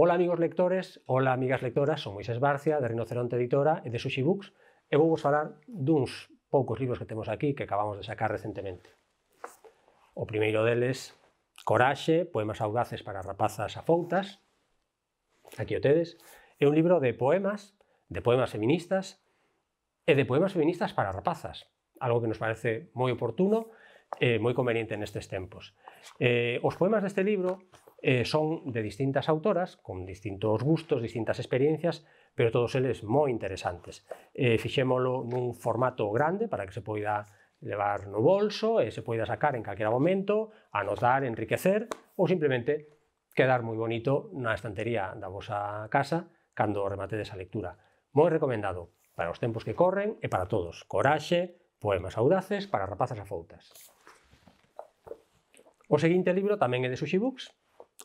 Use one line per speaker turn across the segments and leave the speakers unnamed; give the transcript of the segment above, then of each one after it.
Hola amigos lectores, hola amigas lectoras, son Moisés Barcia de Rinoceronte Editora y de Sushi Books vamos a hablar de unos pocos libros que tenemos aquí que acabamos de sacar recientemente. O de deles, Coraje, poemas audaces para rapazas afoutas, aquí ustedes, es un libro de poemas, de poemas feministas y eh, de poemas feministas para rapazas, algo que nos parece muy oportuno eh, muy conveniente en estos tiempos. Eh, los poemas de este libro eh, son de distintas autoras, con distintos gustos, distintas experiencias, pero todos eles moi interesantes. Eh, fixémolo nun formato grande para que se poida levar no bolso, e eh, se poida sacar en calquera momento, anotar, enriquecer, ou simplemente quedar moi bonito na estantería da vosa casa cando rematedes a lectura. Moi recomendado para os tempos que corren e para todos. Coraxe, poemas audaces para rapazas afoutas. O seguinte libro tamén é de Sushi Books,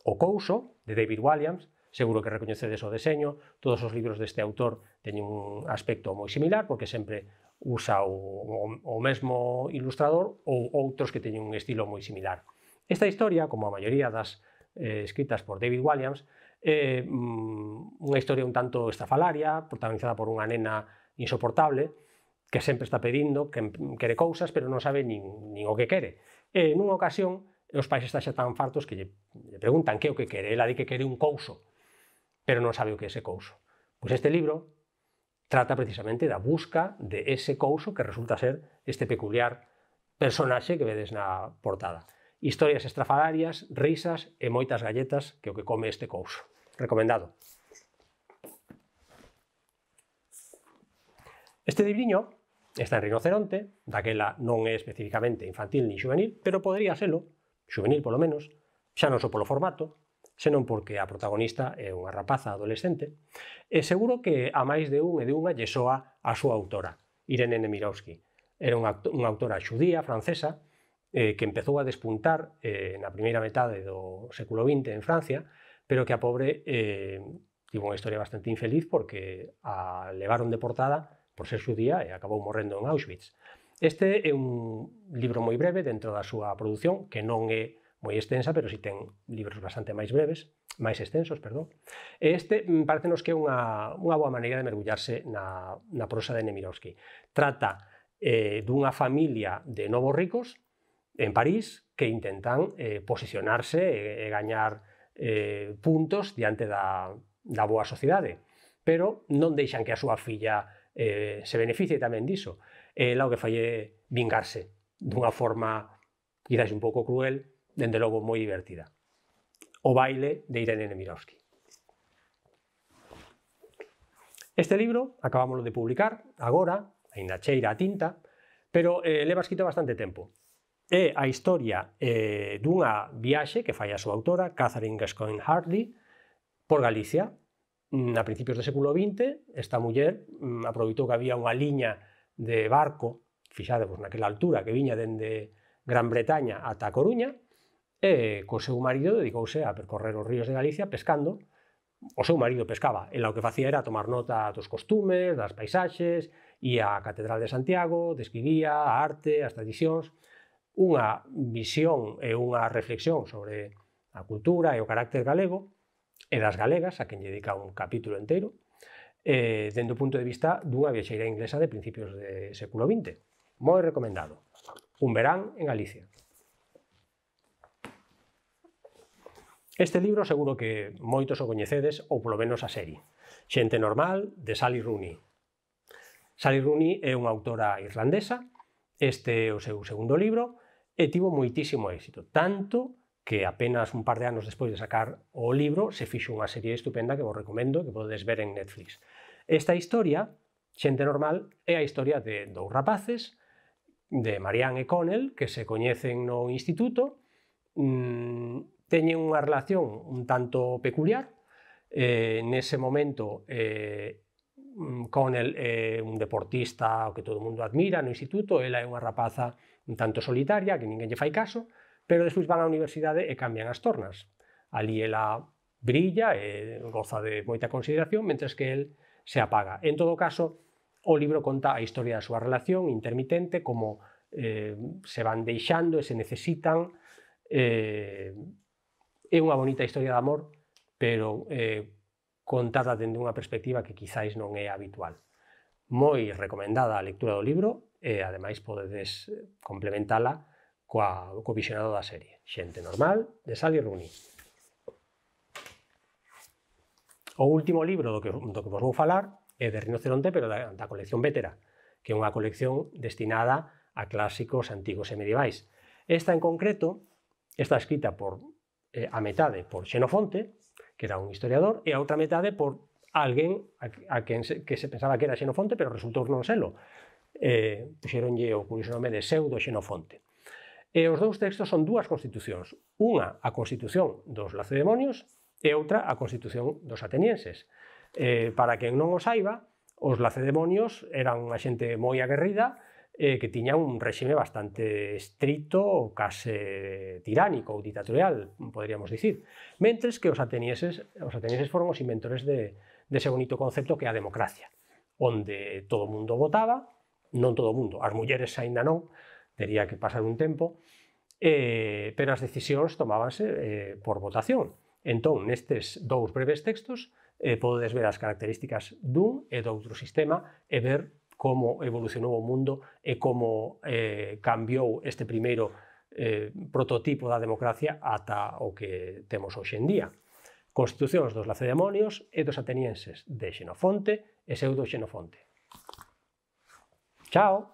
O Couso, de David Williams, seguro que recoñecedes o deseño, todos os libros deste autor teñen un aspecto moi similar, porque sempre usa o, o, o mesmo ilustrador ou outros que teñen un estilo moi similar. Esta historia, como a maioría das eh, escritas por David Williams, é eh, unha historia un tanto estafalaria, protagonizada por unha nena insoportable, que sempre está pedindo, que quere cousas, pero non sabe nin, nin o que quere. E nunha ocasión, E os pais están xa tan fartos que lle, lle preguntan que o que quere. Ela di que quere un couso, pero non sabe o que é ese couso. Pois este libro trata precisamente da busca de ese couso que resulta ser este peculiar personaxe que vedes na portada. Historias estrafalarias, risas e moitas galletas que o que come este couso. Recomendado. Este libriño está en Rinoceronte, daquela non é especificamente infantil ni juvenil, pero podría selo, juvenil polo menos, xa non só polo formato, senón porque a protagonista é unha rapaza adolescente, e seguro que a máis de un e de unha lle soa a súa autora, Irene Nemirovsky. Era unha, unha autora xudía, francesa, eh, que empezou a despuntar eh, na primeira metade do século XX en Francia, pero que a pobre eh, tivo unha historia bastante infeliz porque a levaron de portada por ser xudía e acabou morrendo en Auschwitz. Este é un libro moi breve dentro da súa produción, que non é moi extensa, pero si ten libros bastante máis breves, máis extensos, perdón. E este mm, nos que é unha, unha boa maneira de mergullarse na, na prosa de Nemirovsky. Trata eh, dunha familia de novos ricos en París que intentan eh, posicionarse e, e gañar eh, puntos diante da, da boa sociedade, pero non deixan que a súa filla eh, se beneficie tamén diso e ela o que falle vingarse dunha forma quizás un pouco cruel, dende logo moi divertida. O baile de Irene Nemirovsky. Este libro acabámoslo de publicar agora, aínda cheira a tinta, pero eh, leva escrito bastante tempo. É a historia eh, dunha viaxe que fai a súa autora, Catherine Gascoigne Hardy, por Galicia. Mm, a principios do século XX, esta muller mm, aproveitou que había unha liña de barco, fixadevos pois naquela altura que viña dende Gran Bretaña ata a Coruña, e co seu marido dedicouse a percorrer os ríos de Galicia pescando. O seu marido pescaba, e o que facía era tomar nota dos costumes, das paisaxes, e a Catedral de Santiago, describía a arte, as tradicións, unha visión e unha reflexión sobre a cultura e o carácter galego, e das galegas, a quen lle dedica un capítulo entero, eh, dendo punto de vista dunha viaxeira inglesa de principios de século XX. Moi recomendado. Un verán en Galicia. Este libro seguro que moitos o coñecedes, ou polo menos a serie. Xente normal, de Sally Rooney. Sally Rooney é unha autora irlandesa, este é o seu segundo libro, e tivo moitísimo éxito, tanto que apenas un par de anos despois de sacar o libro se fixo unha serie estupenda que vos recomendo que podedes ver en Netflix. Esta historia, xente normal, é a historia de dous rapaces, de Marianne e Connell, que se coñecen no instituto, mm, teñen unha relación un tanto peculiar, eh, nese momento eh, Connell é un deportista que todo o mundo admira no instituto, ela é unha rapaza un tanto solitaria, que ninguén lle fai caso, pero despois van á universidade e cambian as tornas. Ali ela brilla e goza de moita consideración, mentres que el se apaga. En todo caso, o libro conta a historia da súa relación intermitente, como eh, se van deixando e se necesitan. Eh, é unha bonita historia de amor, pero eh, contada dende unha perspectiva que quizáis non é habitual. Moi recomendada a lectura do libro e ademais podedes complementala coa, co visionado da serie. Xente normal, de Sally Rooney. O último libro do que, do que vos vou falar é de Rinoceronte, pero da, da colección Vetera, que é unha colección destinada a clásicos antigos e medievais. Esta en concreto está escrita por eh, a metade por Xenofonte, que era un historiador, e a outra metade por alguén a, a quen se, que se pensaba que era Xenofonte, pero resultou non selo. Eh, puxeronlle o curioso nome de pseudo Xenofonte. E os dous textos son dúas constitucións. Unha, a constitución dos lacedemonios, e outra, a constitución dos atenienses. Eh, para quen non o saiba, os lacedemonios eran unha xente moi aguerrida eh, que tiña un rexime bastante estrito, case tiránico ou ditatorial, poderíamos dicir. Mentres que os atenienses, os atenienses foron os inventores de, de ese bonito concepto que é a democracia, onde todo mundo votaba, non todo mundo, as mulleres aínda non, tería que pasar un tempo, eh, pero as decisións tomábanse eh, por votación. Entón, nestes dous breves textos, eh, podedes ver as características dun e do outro sistema e ver como evolucionou o mundo e como eh, cambiou este primeiro eh, prototipo da democracia ata o que temos hoxe en día. Constitucións dos lacedemonios e dos atenienses de Xenofonte e pseudo Xenofonte. Chao!